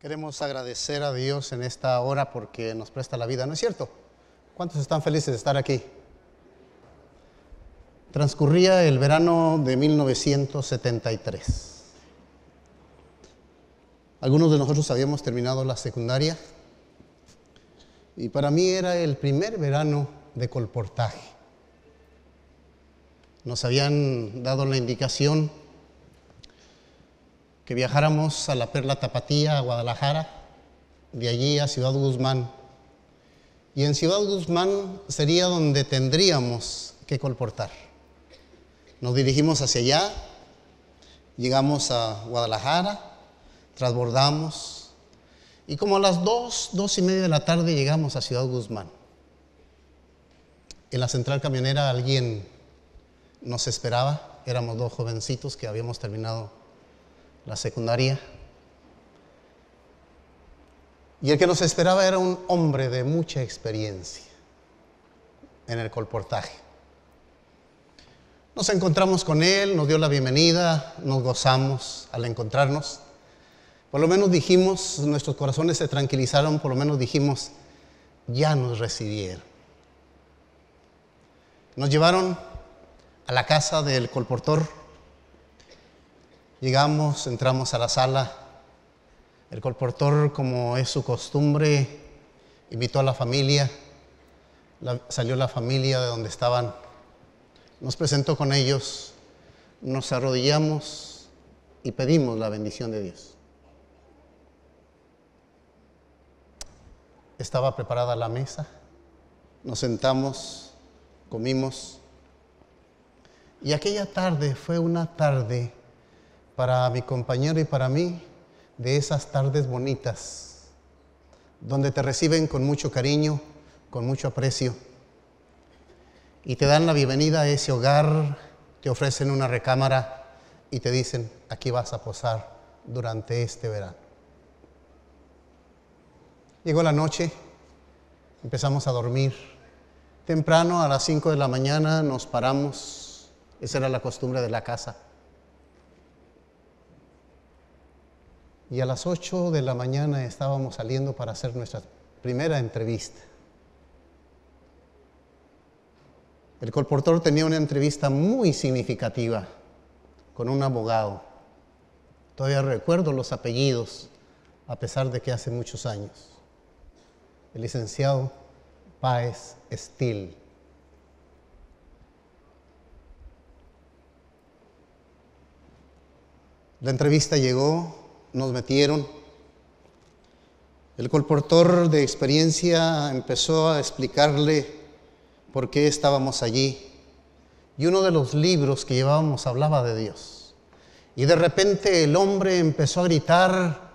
Queremos agradecer a Dios en esta hora porque nos presta la vida, ¿no es cierto? ¿Cuántos están felices de estar aquí? Transcurría el verano de 1973. Algunos de nosotros habíamos terminado la secundaria y para mí era el primer verano de colportaje. Nos habían dado la indicación que viajáramos a la Perla Tapatía, a Guadalajara, de allí a Ciudad Guzmán. Y en Ciudad Guzmán sería donde tendríamos que colportar. Nos dirigimos hacia allá, llegamos a Guadalajara, transbordamos y como a las dos, dos y media de la tarde llegamos a Ciudad Guzmán. En la central camionera alguien nos esperaba, éramos dos jovencitos que habíamos terminado la secundaria. Y el que nos esperaba era un hombre de mucha experiencia en el colportaje. Nos encontramos con él, nos dio la bienvenida, nos gozamos al encontrarnos. Por lo menos dijimos, nuestros corazones se tranquilizaron, por lo menos dijimos, ya nos recibieron. Nos llevaron a la casa del colportor Llegamos, entramos a la sala. El colportor, como es su costumbre, invitó a la familia. salió la familia de donde estaban. Nos presentó con ellos. Nos arrodillamos y pedimos la bendición de Dios. Estaba preparada la mesa. Nos sentamos, comimos. Y aquella tarde fue una tarde para mi compañero y para mí de esas tardes bonitas, donde te reciben con mucho cariño, con mucho aprecio, y te dan la bienvenida a ese hogar, te ofrecen una recámara y te dicen, aquí vas a posar durante este verano. Llegó la noche, empezamos a dormir. Temprano, a las 5 de la mañana, nos paramos. Esa era la costumbre de la casa y a las 8 de la mañana estábamos saliendo para hacer nuestra primera entrevista. El colportor tenía una entrevista muy significativa con un abogado. Todavía recuerdo los apellidos, a pesar de que hace muchos años. El licenciado Páez Steele. La entrevista llegó, nos metieron. El colportor de experiencia empezó a explicarle por qué estábamos allí. Y uno de los libros que llevábamos hablaba de Dios. Y de repente el hombre empezó a gritar,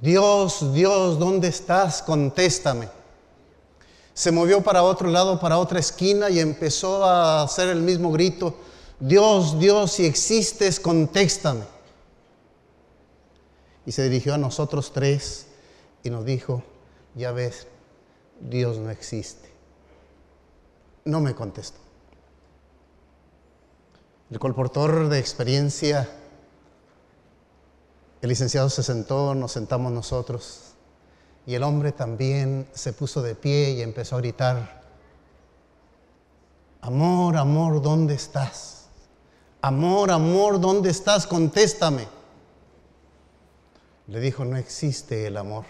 Dios, Dios, ¿dónde estás? Contéstame. Se movió para otro lado, para otra esquina y empezó a hacer el mismo grito, Dios, Dios, si existes, contéstame. Y se dirigió a nosotros tres y nos dijo, ya ves, Dios no existe. No me contestó. El colportor de experiencia, el licenciado se sentó, nos sentamos nosotros y el hombre también se puso de pie y empezó a gritar, amor, amor, ¿dónde estás? Amor, amor, ¿dónde estás? Contéstame. Le dijo, no existe el amor,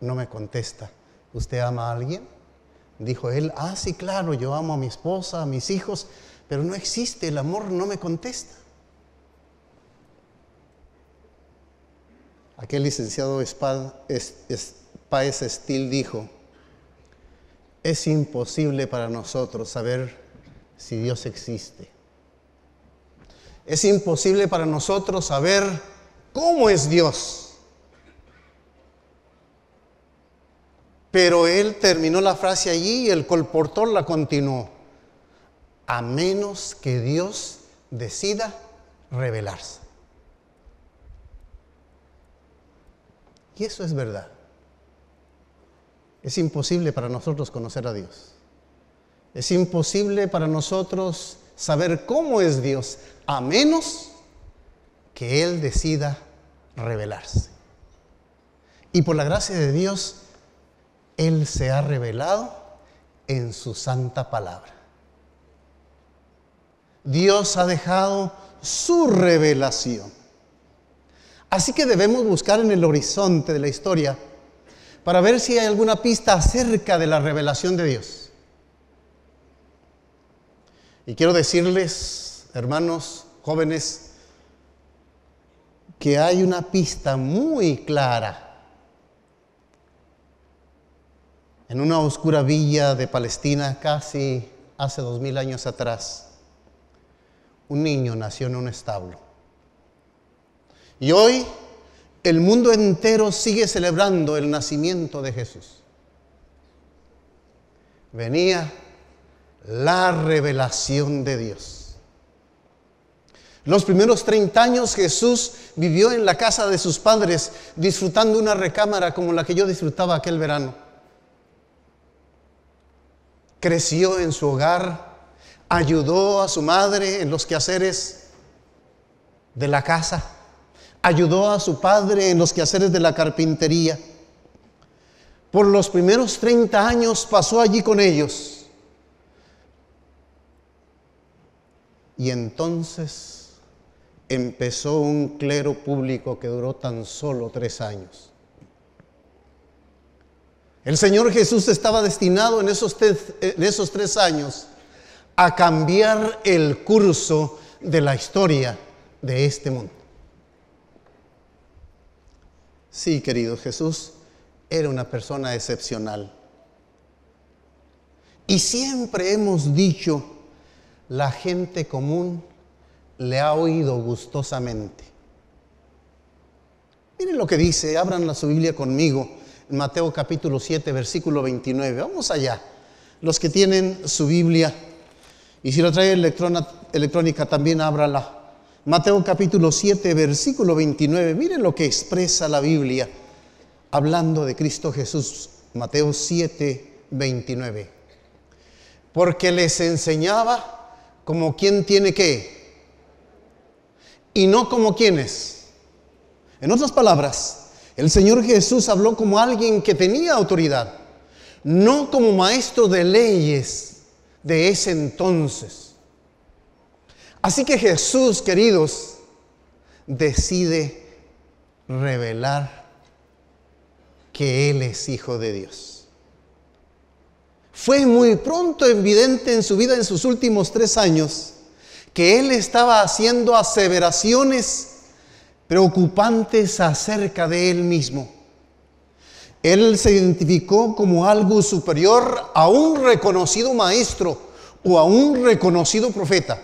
no me contesta. ¿Usted ama a alguien? Dijo él, ah, sí, claro, yo amo a mi esposa, a mis hijos, pero no existe el amor, no me contesta. Aquel licenciado Paez Estil dijo, es imposible para nosotros saber si Dios existe. Es imposible para nosotros saber cómo es Dios. Pero él terminó la frase allí y el colportor la continuó. A menos que Dios decida revelarse. Y eso es verdad. Es imposible para nosotros conocer a Dios. Es imposible para nosotros saber cómo es Dios, a menos que Él decida revelarse. Y por la gracia de Dios, él se ha revelado en su santa palabra. Dios ha dejado su revelación. Así que debemos buscar en el horizonte de la historia para ver si hay alguna pista acerca de la revelación de Dios. Y quiero decirles, hermanos, jóvenes, que hay una pista muy clara en una oscura villa de Palestina casi hace dos mil años atrás, un niño nació en un establo. Y hoy el mundo entero sigue celebrando el nacimiento de Jesús. Venía la revelación de Dios. Los primeros 30 años Jesús vivió en la casa de sus padres disfrutando una recámara como la que yo disfrutaba aquel verano creció en su hogar, ayudó a su madre en los quehaceres de la casa, ayudó a su padre en los quehaceres de la carpintería. Por los primeros 30 años pasó allí con ellos. Y entonces empezó un clero público que duró tan solo tres años. El Señor Jesús estaba destinado en esos, tres, años a cambiar el curso de la historia de este mundo. Sí, querido Jesús, era una persona excepcional. Y siempre hemos dicho, la gente común le ha oído gustosamente. Miren lo que dice, abran la su Biblia conmigo Mateo capítulo 7, versículo 29. Vamos allá. Los que tienen su Biblia, y si lo trae electrónica también ábrala. Mateo capítulo 7, versículo 29. Miren lo que expresa la Biblia hablando de Cristo Jesús. Mateo 7, 29. Porque les enseñaba como quien tiene que y no como quienes. En otras palabras, el Señor Jesús habló como alguien que tenía autoridad, no como maestro de leyes de ese entonces. Así que Jesús, queridos, decide revelar que Él es hijo de Dios. Fue muy pronto evidente en su vida, en sus últimos tres años, que Él estaba haciendo aseveraciones preocupantes acerca de él mismo. Él se identificó como algo superior a un reconocido maestro o a un reconocido profeta.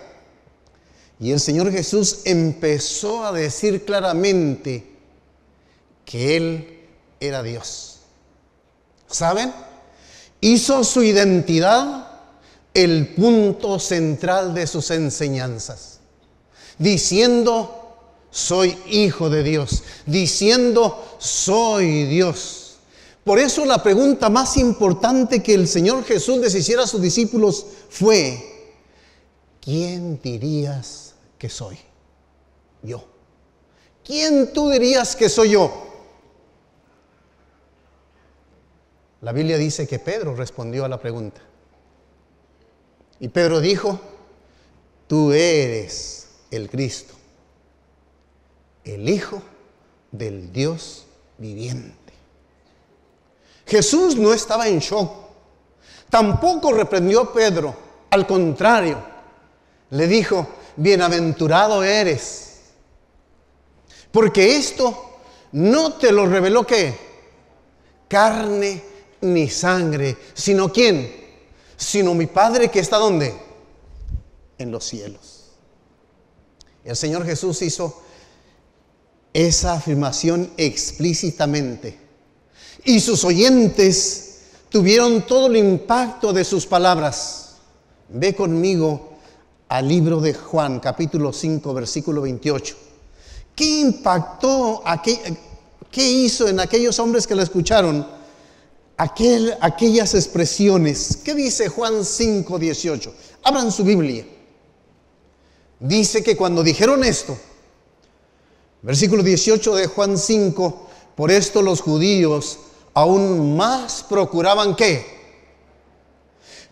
Y el Señor Jesús empezó a decir claramente que Él era Dios. ¿Saben? Hizo su identidad el punto central de sus enseñanzas, diciendo soy hijo de Dios, diciendo, soy Dios. Por eso la pregunta más importante que el Señor Jesús les hiciera a sus discípulos fue, ¿quién dirías que soy? Yo. ¿Quién tú dirías que soy yo? La Biblia dice que Pedro respondió a la pregunta. Y Pedro dijo, tú eres el Cristo, el Hijo del Dios viviente. Jesús no estaba en shock, tampoco reprendió a Pedro, al contrario, le dijo, bienaventurado eres, porque esto no te lo reveló que carne ni sangre, sino quién, sino mi Padre que está donde? En los cielos. El Señor Jesús hizo esa afirmación explícitamente. Y sus oyentes tuvieron todo el impacto de sus palabras. Ve conmigo al libro de Juan, capítulo 5, versículo 28. ¿Qué impactó, qué hizo en aquellos hombres que la escucharon aquel, aquellas expresiones? ¿Qué dice Juan 5, 18? Abran su Biblia. Dice que cuando dijeron esto, Versículo 18 de Juan 5, por esto los judíos aún más procuraban qué,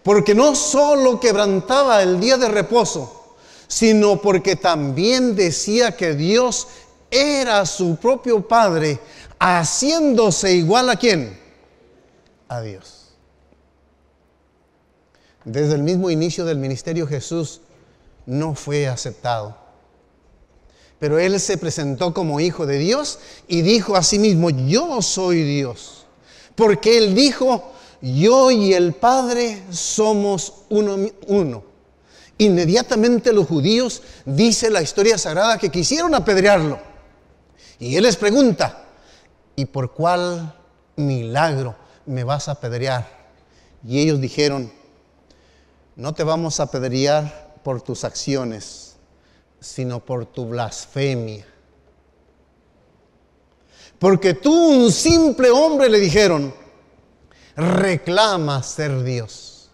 porque no solo quebrantaba el día de reposo, sino porque también decía que Dios era su propio Padre, haciéndose igual a quién? A Dios. Desde el mismo inicio del ministerio Jesús no fue aceptado pero él se presentó como hijo de Dios y dijo a sí mismo, yo soy Dios. Porque él dijo, yo y el Padre somos uno. Inmediatamente los judíos, dice la historia sagrada, que quisieron apedrearlo. Y él les pregunta, ¿y por cuál milagro me vas a apedrear? Y ellos dijeron, no te vamos a apedrear por tus acciones sino por tu blasfemia. Porque tú, un simple hombre, le dijeron, reclama ser Dios.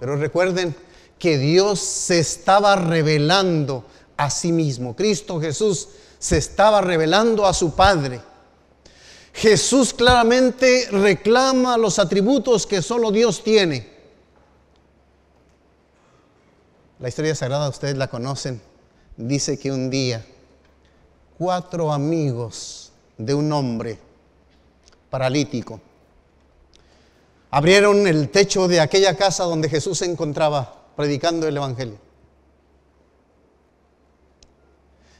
Pero recuerden que Dios se estaba revelando a sí mismo. Cristo Jesús se estaba revelando a su Padre. Jesús claramente reclama los atributos que solo Dios tiene. La historia sagrada ustedes la conocen dice que un día cuatro amigos de un hombre paralítico abrieron el techo de aquella casa donde Jesús se encontraba predicando el Evangelio.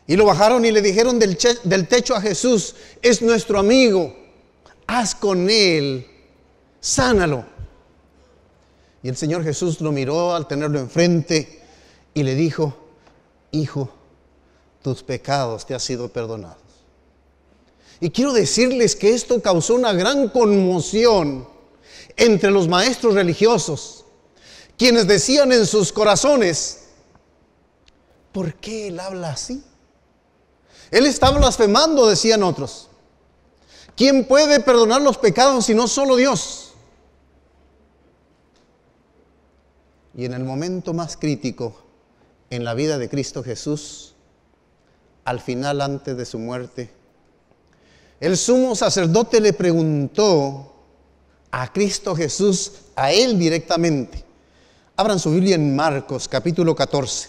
Y lo bajaron y le dijeron del, del, techo a Jesús, es nuestro amigo, haz con él, sánalo. Y el Señor Jesús lo miró al tenerlo enfrente y le dijo, hijo, tus pecados te han sido perdonados. Y quiero decirles que esto causó una gran conmoción entre los maestros religiosos, quienes decían en sus corazones, ¿por qué él habla así? Él está blasfemando, decían otros. ¿Quién puede perdonar los pecados si no solo Dios? Y en el momento más crítico, en la vida de Cristo Jesús al final antes de su muerte. El sumo sacerdote le preguntó a Cristo Jesús, a él directamente. Abran su Biblia en Marcos capítulo 14.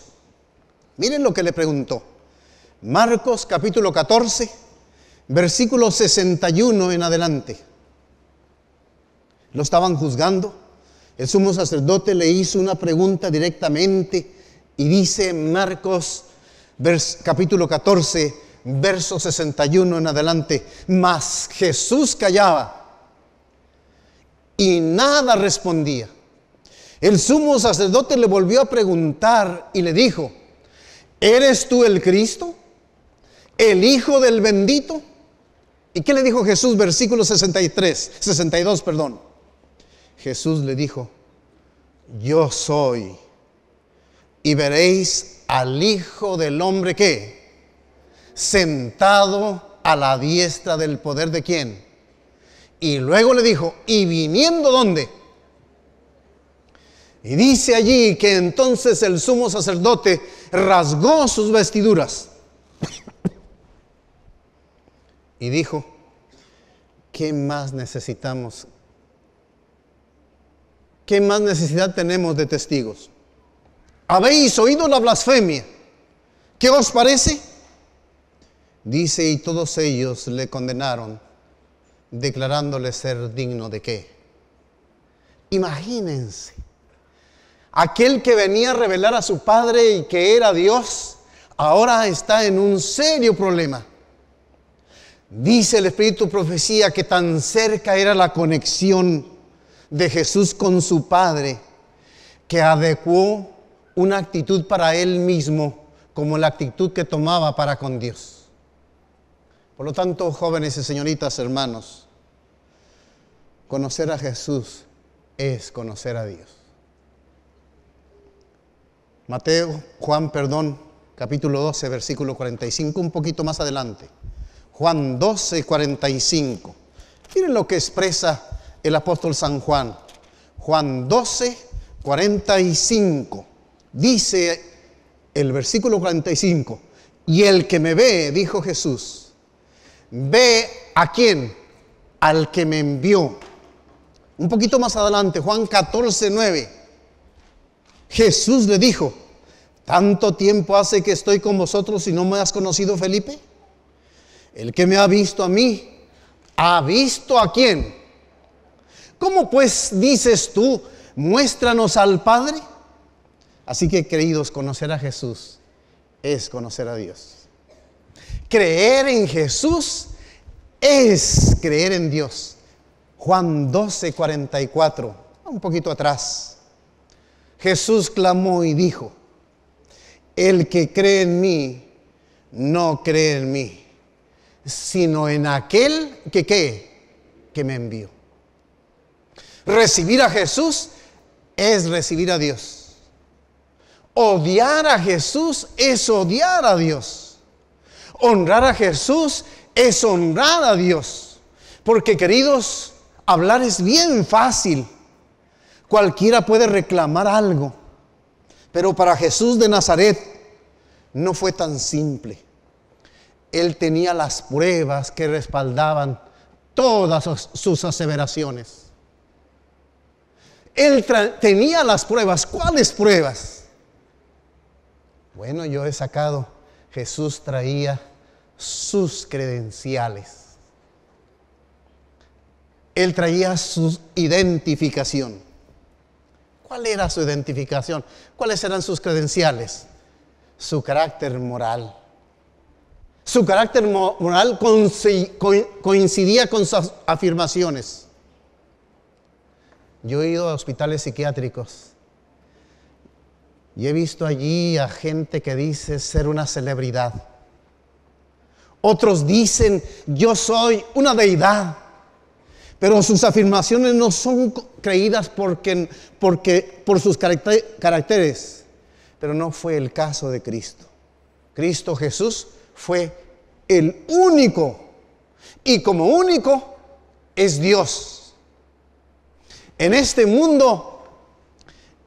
Miren lo que le preguntó. Marcos capítulo 14, versículo 61 en adelante. Lo estaban juzgando. El sumo sacerdote le hizo una pregunta directamente y dice Marcos capítulo 14, verso 61 en adelante, mas Jesús callaba y nada respondía. El sumo sacerdote le volvió a preguntar y le dijo, ¿eres tú el Cristo? ¿El Hijo del bendito? ¿Y qué le dijo Jesús? Versículo 63, 62, perdón. Jesús le dijo, yo soy y veréis al Hijo del Hombre que sentado a la diestra del poder de quién. Y luego le dijo, ¿y viniendo dónde? Y dice allí que entonces el sumo sacerdote rasgó sus vestiduras y dijo, ¿qué más necesitamos? ¿Qué más necesidad tenemos de testigos? habéis oído la blasfemia. ¿Qué os parece? Dice, y todos ellos le condenaron, declarándole ser digno de qué. Imagínense, aquel que venía a revelar a su padre y que era Dios, ahora está en un serio problema. Dice el Espíritu Profecía que tan cerca era la conexión de Jesús con su Padre, que adecuó una actitud para él mismo como la actitud que tomaba para con Dios. Por lo tanto, jóvenes y señoritas, hermanos, conocer a Jesús es conocer a Dios. Mateo, Juan, perdón, capítulo 12, versículo 45, un poquito más adelante. Juan 12, 45. Miren lo que expresa el apóstol San Juan. Juan 12, 45. Dice el versículo 45, y el que me ve, dijo Jesús, ve a quién, al que me envió. Un poquito más adelante, Juan 14, 9, Jesús le dijo, ¿tanto tiempo hace que estoy con vosotros y no me has conocido, Felipe? El que me ha visto a mí, ha visto a quién. ¿Cómo pues dices tú, muéstranos al Padre? Así que, creídos conocer a Jesús es conocer a Dios. Creer en Jesús es creer en Dios. Juan 12, un poquito atrás. Jesús clamó y dijo, el que cree en mí, no cree en mí, sino en aquel que, ¿qué? que me envió. Recibir a Jesús es recibir a Dios. Odiar a Jesús es odiar a Dios. Honrar a Jesús es honrar a Dios. Porque queridos, hablar es bien fácil. Cualquiera puede reclamar algo. Pero para Jesús de Nazaret no fue tan simple. Él tenía las pruebas que respaldaban todas sus aseveraciones. Él tenía las pruebas. ¿Cuáles pruebas? Bueno, yo he sacado, Jesús traía sus credenciales. Él traía su identificación. ¿Cuál era su identificación? ¿Cuáles eran sus credenciales? Su carácter moral. Su carácter moral coincidía con sus afirmaciones. Yo he ido a hospitales psiquiátricos y he visto allí a gente que dice ser una celebridad. Otros dicen, yo soy una deidad. Pero sus afirmaciones no son creídas porque, por sus caracteres. Pero no fue el caso de Cristo. Cristo Jesús fue el único. Y como único es Dios. En este mundo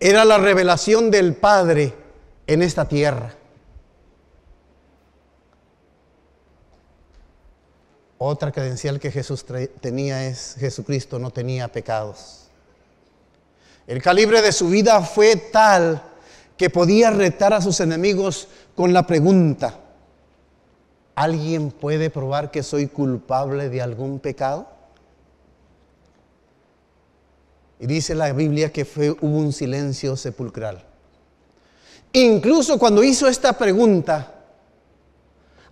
era la revelación del Padre en esta tierra. Otra credencial que Jesús tenía es Jesucristo no tenía pecados. El calibre de su vida fue tal que podía retar a sus enemigos con la pregunta, ¿alguien puede probar que soy culpable de algún pecado? Y dice la Biblia que fue, hubo un silencio sepulcral. Incluso cuando hizo esta pregunta,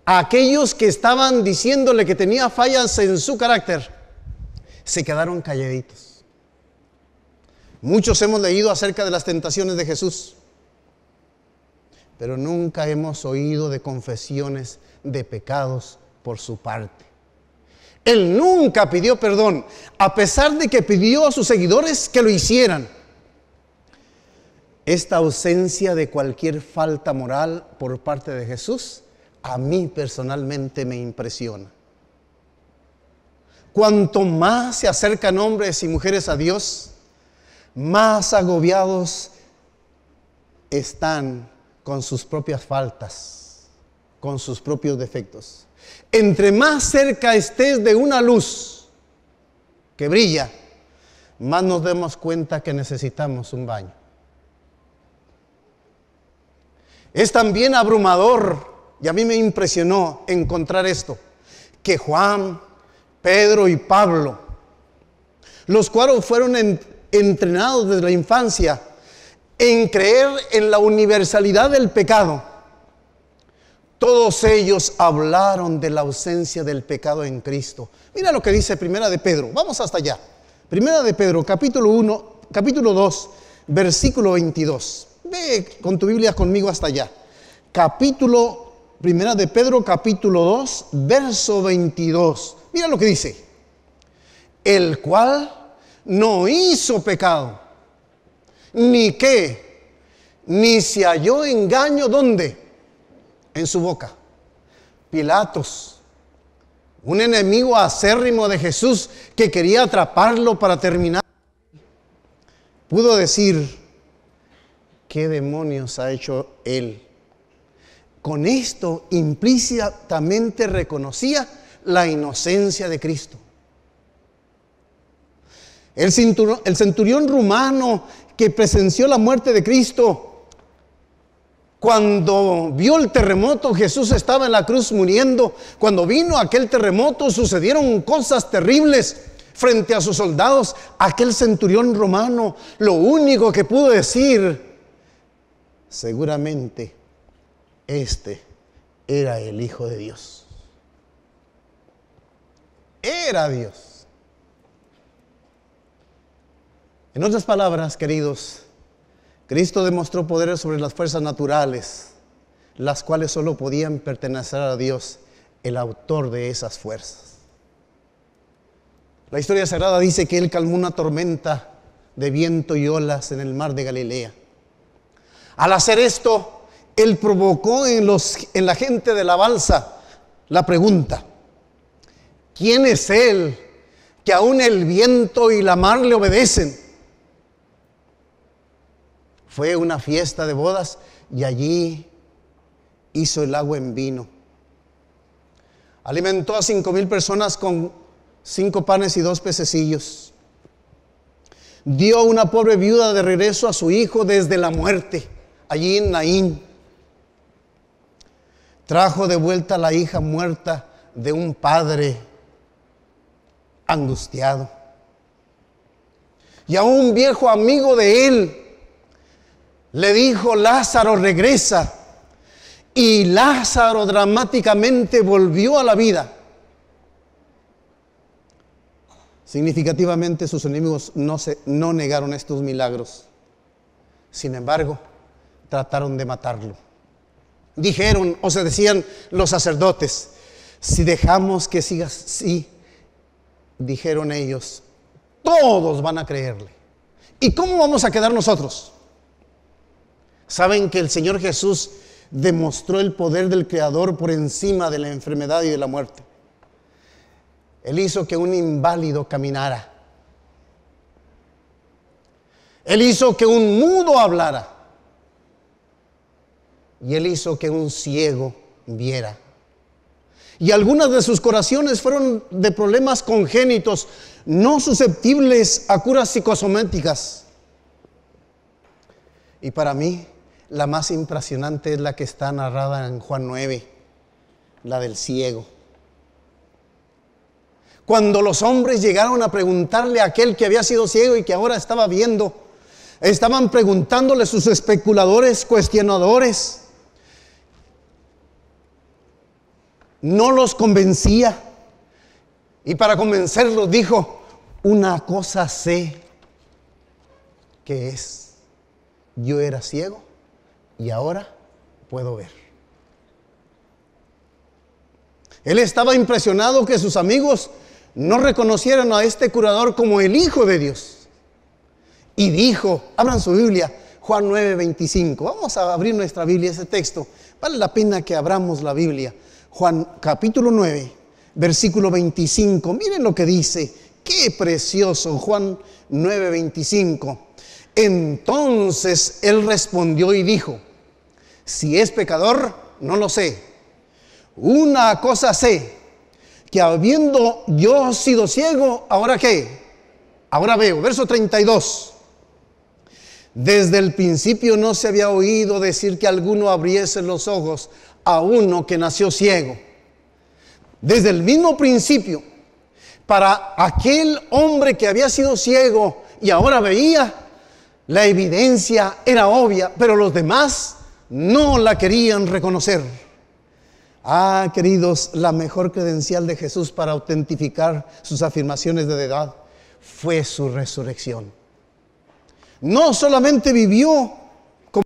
aquellos que estaban diciéndole que tenía fallas en su carácter, se quedaron calladitos. Muchos hemos leído acerca de las tentaciones de Jesús, pero nunca hemos oído de confesiones de pecados por su parte. Él nunca pidió perdón, a pesar de que pidió a sus seguidores que lo hicieran. Esta ausencia de cualquier falta moral por parte de Jesús a mí personalmente me impresiona. Cuanto más se acercan hombres y mujeres a Dios, más agobiados están con sus propias faltas, con sus propios defectos. Entre más cerca estés de una luz que brilla, más nos demos cuenta que necesitamos un baño. Es también abrumador, y a mí me impresionó encontrar esto, que Juan, Pedro y Pablo, los cuales fueron entrenados desde la infancia en creer en la universalidad del pecado, todos ellos hablaron de la ausencia del pecado en Cristo. Mira lo que dice Primera de Pedro. Vamos hasta allá. Primera de Pedro, capítulo 1, capítulo 2, versículo 22. Ve con tu Biblia conmigo hasta allá. Capítulo, Primera de Pedro, capítulo 2, verso 22. Mira lo que dice. El cual no hizo pecado, ni qué, ni se halló engaño, ¿dónde? en su boca. Pilatos, un enemigo acérrimo de Jesús que quería atraparlo para terminar, pudo decir, ¿qué demonios ha hecho él? Con esto implícitamente reconocía la inocencia de Cristo. El, el centurión rumano que presenció la muerte de Cristo cuando vio el terremoto, Jesús estaba en la cruz muriendo. Cuando vino aquel terremoto, sucedieron cosas terribles frente a sus soldados. Aquel centurión romano, lo único que pudo decir, seguramente este era el Hijo de Dios. Era Dios. En otras palabras, queridos, Cristo demostró poder sobre las fuerzas naturales, las cuales solo podían pertenecer a Dios, el autor de esas fuerzas. La historia sagrada dice que Él calmó una tormenta de viento y olas en el mar de Galilea. Al hacer esto, Él provocó en, los, en la gente de la balsa la pregunta, ¿quién es Él que aún el viento y la mar le obedecen? fue una fiesta de bodas y allí hizo el agua en vino. Alimentó a cinco mil personas con cinco panes y dos pececillos. Dio a una pobre viuda de regreso a su hijo desde la muerte, allí en Naín. Trajo de vuelta a la hija muerta de un padre angustiado. Y a un viejo amigo de él, le dijo, Lázaro, regresa. Y Lázaro dramáticamente volvió a la vida. Significativamente sus enemigos no, no negaron estos milagros. Sin embargo, trataron de matarlo. Dijeron, o se decían los sacerdotes, si dejamos que siga así, dijeron ellos, todos van a creerle. ¿Y cómo vamos a quedar nosotros? Saben que el Señor Jesús demostró el poder del Creador por encima de la enfermedad y de la muerte. Él hizo que un inválido caminara. Él hizo que un mudo hablara. Y él hizo que un ciego viera. Y algunas de sus curaciones fueron de problemas congénitos, no susceptibles a curas psicosomáticas. Y para mí, la más impresionante es la que está narrada en Juan 9, la del ciego. Cuando los hombres llegaron a preguntarle a aquel que había sido ciego y que ahora estaba viendo, estaban preguntándole sus especuladores, cuestionadores. No los convencía. Y para convencerlos dijo, una cosa sé que es, yo era ciego y ahora puedo ver. Él estaba impresionado que sus amigos no reconocieran a este curador como el Hijo de Dios. Y dijo, abran su Biblia, Juan 9:25. Vamos a abrir nuestra Biblia, ese texto. Vale la pena que abramos la Biblia. Juan capítulo 9, versículo 25. Miren lo que dice. Qué precioso, Juan 9:25. Entonces él respondió y dijo, si es pecador, no lo sé. Una cosa sé, que habiendo yo sido ciego, ahora qué? Ahora veo. Verso 32. Desde el principio no se había oído decir que alguno abriese los ojos a uno que nació ciego. Desde el mismo principio, para aquel hombre que había sido ciego y ahora veía, la evidencia era obvia, pero los demás no la querían reconocer. Ah, queridos, la mejor credencial de Jesús para autentificar sus afirmaciones de edad fue su resurrección. No solamente vivió como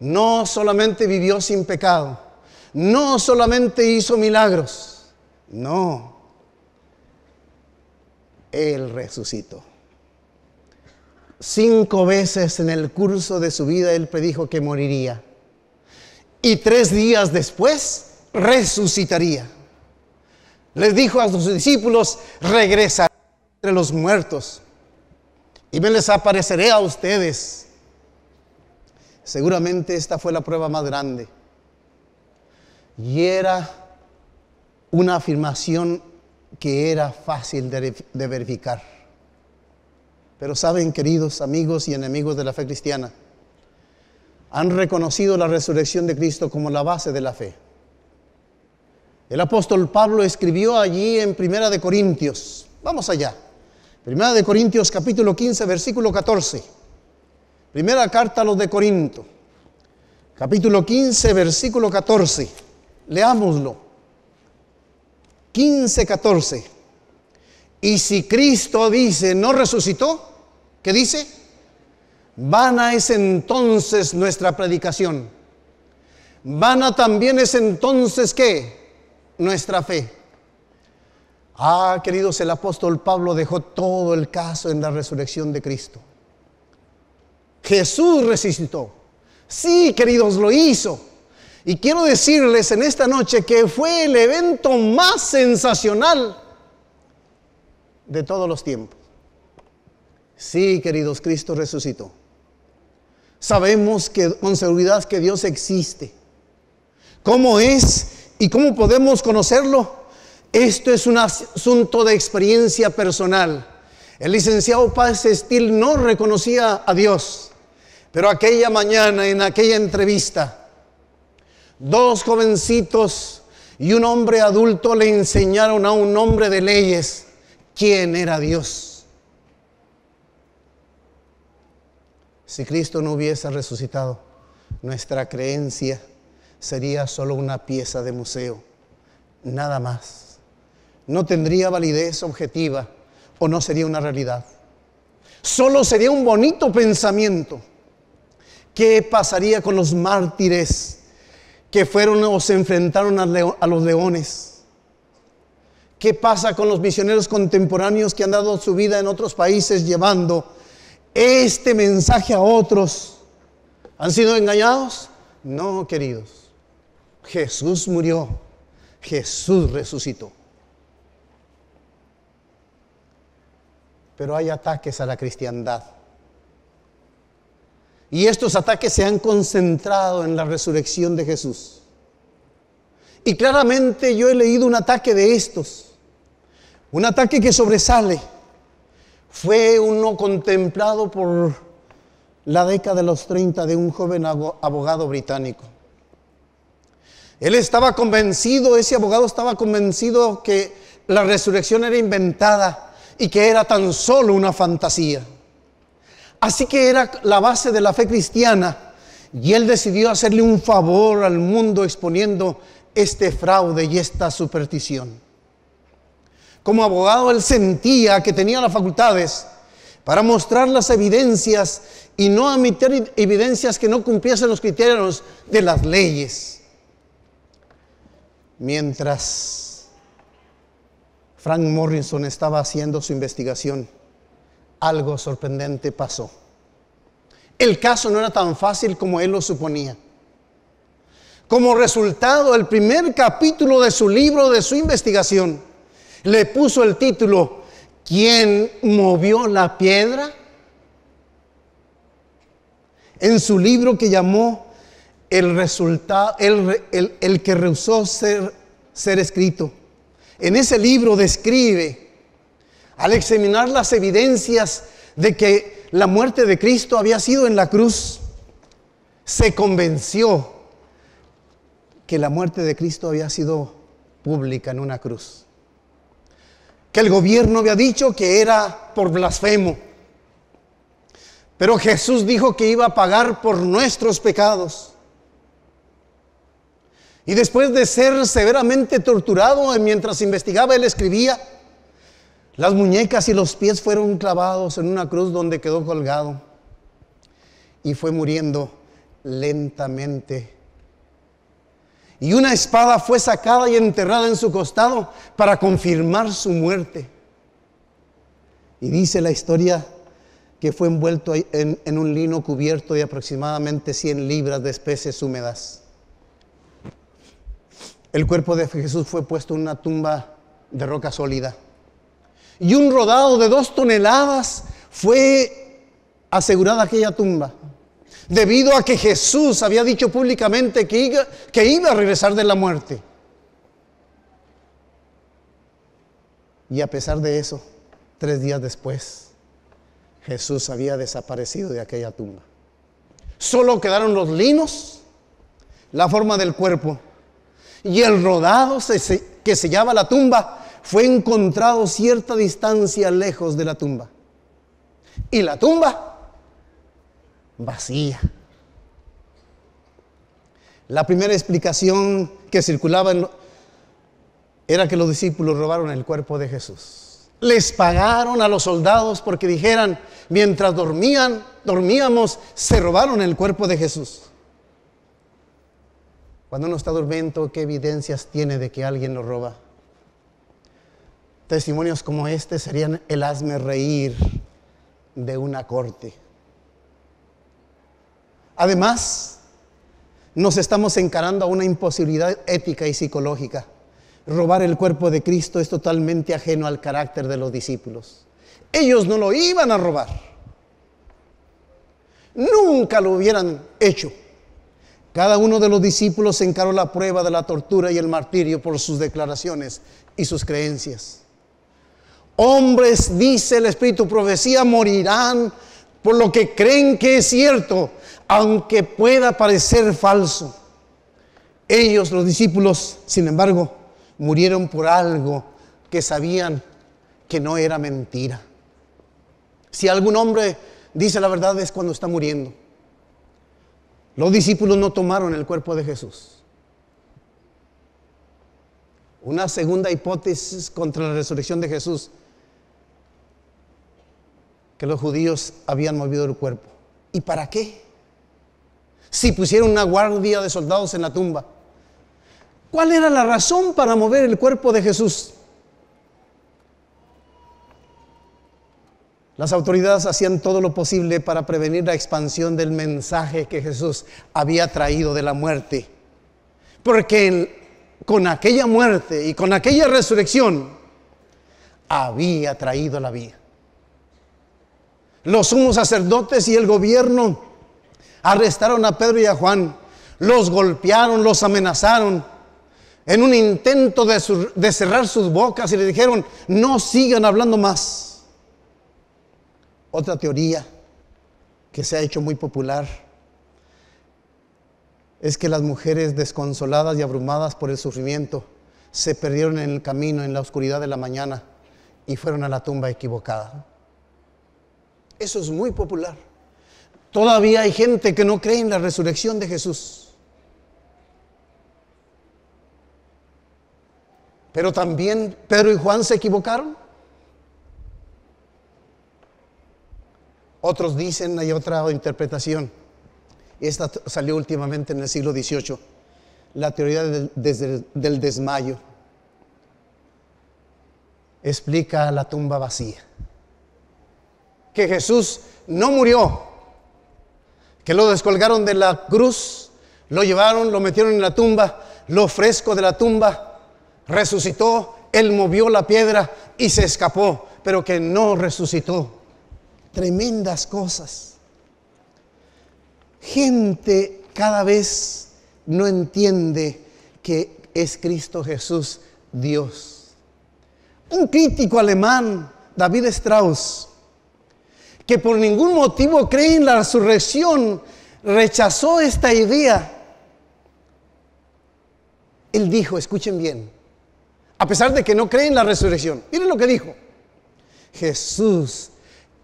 no solamente vivió sin pecado, no solamente hizo milagros, no, Él resucitó. Cinco veces en el curso de su vida él predijo que moriría. Y tres días después resucitaría. Les dijo a sus discípulos, regresaré entre los muertos y me les apareceré a ustedes. Seguramente esta fue la prueba más grande. Y era una afirmación que era fácil de, verificar pero saben, queridos amigos y enemigos de la fe cristiana, han reconocido la resurrección de Cristo como la base de la fe. El apóstol Pablo escribió allí en Primera de Corintios. Vamos allá. Primera de Corintios capítulo 15, versículo 14. Primera carta a los de Corinto. Capítulo 15, versículo 14. Leámoslo. 15, 14. Y si Cristo dice, no resucitó, ¿Qué dice? Vana es entonces nuestra predicación. Vana también es entonces qué? Nuestra fe. Ah, queridos, el apóstol Pablo dejó todo el caso en la resurrección de Cristo. Jesús resucitó. Sí, queridos, lo hizo. Y quiero decirles en esta noche que fue el evento más sensacional de todos los tiempos. Sí, queridos, Cristo resucitó. Sabemos que con seguridad que Dios existe. ¿Cómo es y cómo podemos conocerlo? Esto es un asunto de experiencia personal. El licenciado Paz Estil no reconocía a Dios, pero aquella mañana, en aquella entrevista, dos jovencitos y un hombre adulto le enseñaron a un hombre de leyes quién era Dios. Si Cristo no hubiese resucitado, nuestra creencia sería solo una pieza de museo, nada más. No tendría validez objetiva o no sería una realidad. Solo sería un bonito pensamiento. ¿Qué pasaría con los mártires que fueron o se enfrentaron a, los leones? ¿Qué pasa con los misioneros contemporáneos que han dado su vida en otros países llevando este mensaje a otros. ¿Han sido engañados? No, queridos. Jesús murió. Jesús resucitó. Pero hay ataques a la cristiandad. Y estos ataques se han concentrado en la resurrección de Jesús. Y claramente yo he leído un ataque de estos. Un ataque que sobresale fue uno contemplado por la década de los 30 de un joven abogado británico. Él estaba convencido, ese abogado estaba convencido que la resurrección era inventada y que era tan solo una fantasía. Así que era la base de la fe cristiana y él decidió hacerle un favor al mundo exponiendo este fraude y esta superstición como abogado, él sentía que tenía las facultades para mostrar las evidencias y no admitir evidencias que no cumpliesen los criterios de las leyes. Mientras Frank Morrison estaba haciendo su investigación, algo sorprendente pasó. El caso no era tan fácil como él lo suponía. Como resultado, el primer capítulo de su libro, de su investigación, le puso el título, ¿quién movió la piedra? En su libro que llamó El resultado, el, el que rehusó ser, ser escrito. En ese libro describe, al examinar las evidencias de que la muerte de Cristo había sido en la cruz, se convenció que la muerte de Cristo había sido pública en una cruz que el gobierno había dicho que era por blasfemo. Pero Jesús dijo que iba a pagar por nuestros pecados. Y después de ser severamente torturado eh, mientras investigaba, él escribía, las muñecas y los pies fueron clavados en una cruz donde quedó colgado y fue muriendo lentamente y una espada fue sacada y enterrada en su costado para confirmar su muerte. Y dice la historia que fue envuelto en, un lino cubierto de aproximadamente 100 libras de especies húmedas. El cuerpo de Jesús fue puesto en una tumba de roca sólida. Y un rodado de dos toneladas fue asegurada aquella tumba debido a que Jesús había dicho públicamente que iba, que iba a regresar de la muerte. Y a pesar de eso, tres días después, Jesús había desaparecido de aquella tumba. Solo quedaron los linos, la forma del cuerpo y el rodado que sellaba la tumba fue encontrado cierta distancia lejos de la tumba. Y la tumba vacía. La primera explicación que circulaba era que los discípulos robaron el cuerpo de Jesús. Les pagaron a los soldados porque dijeran, mientras dormían, dormíamos, se robaron el cuerpo de Jesús. Cuando uno está durmiendo ¿qué evidencias tiene de que alguien lo roba? Testimonios como este serían el hazme reír de una corte. Además, nos estamos encarando a una imposibilidad ética y psicológica. Robar el cuerpo de Cristo es totalmente ajeno al carácter de los discípulos. Ellos no lo iban a robar. Nunca lo hubieran hecho. Cada uno de los discípulos encaró la prueba de la tortura y el martirio por sus declaraciones y sus creencias. Hombres, dice el Espíritu, profecía, morirán por lo que creen que es cierto, aunque pueda parecer falso. Ellos, los discípulos, sin embargo, murieron por algo que sabían que no era mentira. Si algún hombre dice la verdad es cuando está muriendo. Los discípulos no tomaron el cuerpo de Jesús. Una segunda hipótesis contra la resurrección de Jesús, que los judíos habían movido el cuerpo. ¿Y para qué? si pusieron una guardia de soldados en la tumba? ¿Cuál era la razón para mover el cuerpo de Jesús? Las autoridades hacían todo lo posible para prevenir la expansión del mensaje que Jesús había traído de la muerte. Porque con aquella muerte y con aquella resurrección había traído la vida. Los sumos sacerdotes y el gobierno Arrestaron a Pedro y a Juan, los golpearon, los amenazaron, en un intento de, cerrar sus bocas y le dijeron, no sigan hablando más. Otra teoría que se ha hecho muy popular es que las mujeres desconsoladas y abrumadas por el sufrimiento se perdieron en el camino, en la oscuridad de la mañana y fueron a la tumba equivocada. Eso es muy popular. Todavía hay gente que no cree en la resurrección de Jesús. Pero también Pedro y Juan se equivocaron. Otros dicen, hay otra interpretación. Esta salió últimamente en el siglo XVIII, la teoría del, del desmayo. Explica la tumba vacía. Que Jesús no murió, que lo descolgaron de la cruz, lo llevaron, lo metieron en la tumba, lo fresco de la tumba, resucitó, él movió la piedra y se escapó, pero que no resucitó. Tremendas cosas. Gente cada vez no entiende que es Cristo Jesús Dios. Un crítico alemán, David Strauss, que por ningún motivo cree en la resurrección, rechazó esta idea. Él dijo, escuchen bien, a pesar de que no cree en la resurrección, miren lo que dijo. Jesús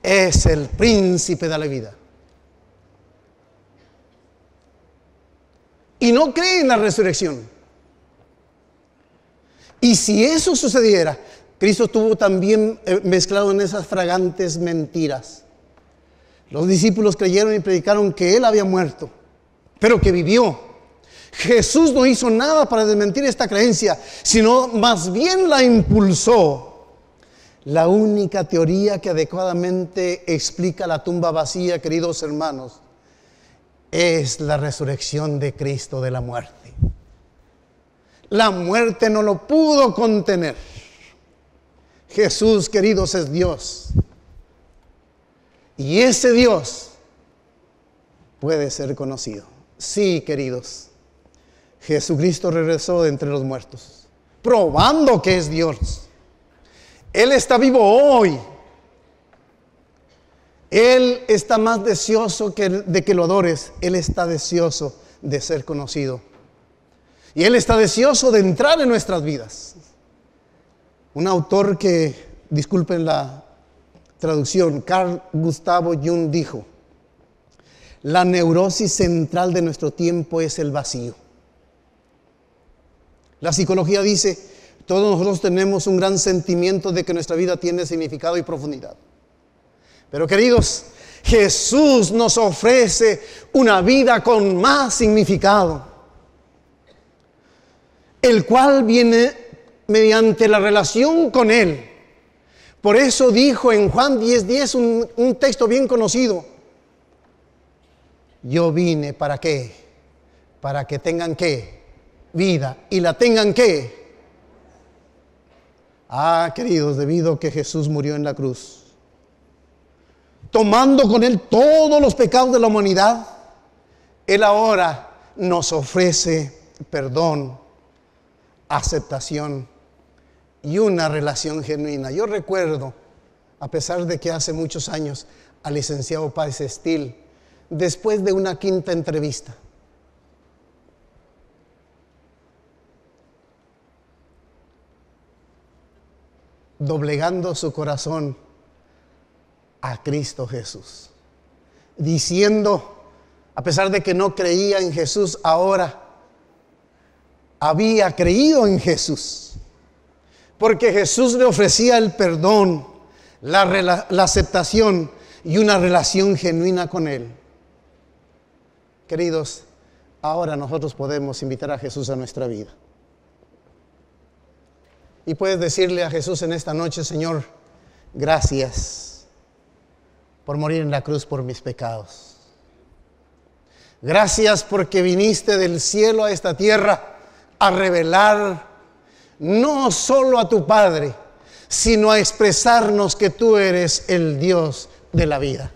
es el príncipe de la vida. Y no cree en la resurrección. Y si eso sucediera, Cristo estuvo también eh, mezclado en esas fragantes mentiras. Los discípulos creyeron y predicaron que él había muerto, pero que vivió. Jesús no hizo nada para desmentir esta creencia, sino más bien la impulsó. La única teoría que adecuadamente explica la tumba vacía, queridos hermanos, es la resurrección de Cristo de la muerte. La muerte no lo pudo contener. Jesús, queridos, es Dios. Y ese Dios puede ser conocido. Sí, queridos, Jesucristo regresó de entre los muertos, probando que es Dios. Él está vivo hoy. Él está más deseoso que de que lo adores. Él está deseoso de ser conocido. Y Él está deseoso de entrar en nuestras vidas. Un autor que, disculpen la Traducción, Carl Gustavo Jung dijo, la neurosis central de nuestro tiempo es el vacío. La psicología dice, todos nosotros tenemos un gran sentimiento de que nuestra vida tiene significado y profundidad. Pero queridos, Jesús nos ofrece una vida con más significado, el cual viene mediante la relación con Él por eso dijo en Juan 10:10 un, texto bien conocido, yo vine para qué? Para que tengan qué? Vida y la tengan qué? Ah, queridos, debido a que Jesús murió en la cruz, tomando con él todos los pecados de la humanidad, él ahora nos ofrece perdón, aceptación y una relación genuina. Yo recuerdo, a pesar de que hace muchos años, al licenciado Paz Estil, después de una quinta entrevista, doblegando su corazón a Cristo Jesús, diciendo, a pesar de que no creía en Jesús, ahora había creído en Jesús. Porque Jesús le ofrecía el perdón, la, aceptación y una relación genuina con Él. Queridos, ahora nosotros podemos invitar a Jesús a nuestra vida. Y puedes decirle a Jesús en esta noche, Señor, gracias por morir en la cruz por mis pecados. Gracias porque viniste del cielo a esta tierra a revelar no solo a tu Padre, sino a expresarnos que tú eres el Dios de la vida.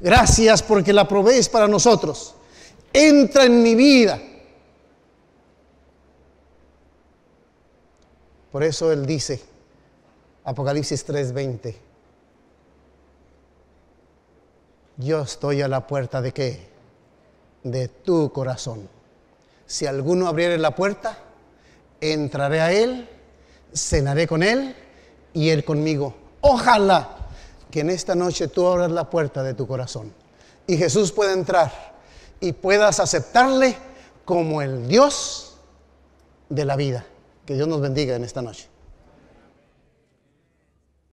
Gracias porque la provees para nosotros. Entra en mi vida. Por eso Él dice, Apocalipsis 3:20, yo estoy a la puerta de qué? De tu corazón. Si alguno abriere la puerta, entraré a Él, cenaré con Él y Él conmigo. Ojalá que en esta noche tú abras la puerta de tu corazón y Jesús pueda entrar y puedas aceptarle como el Dios de la vida. Que Dios nos bendiga en esta noche.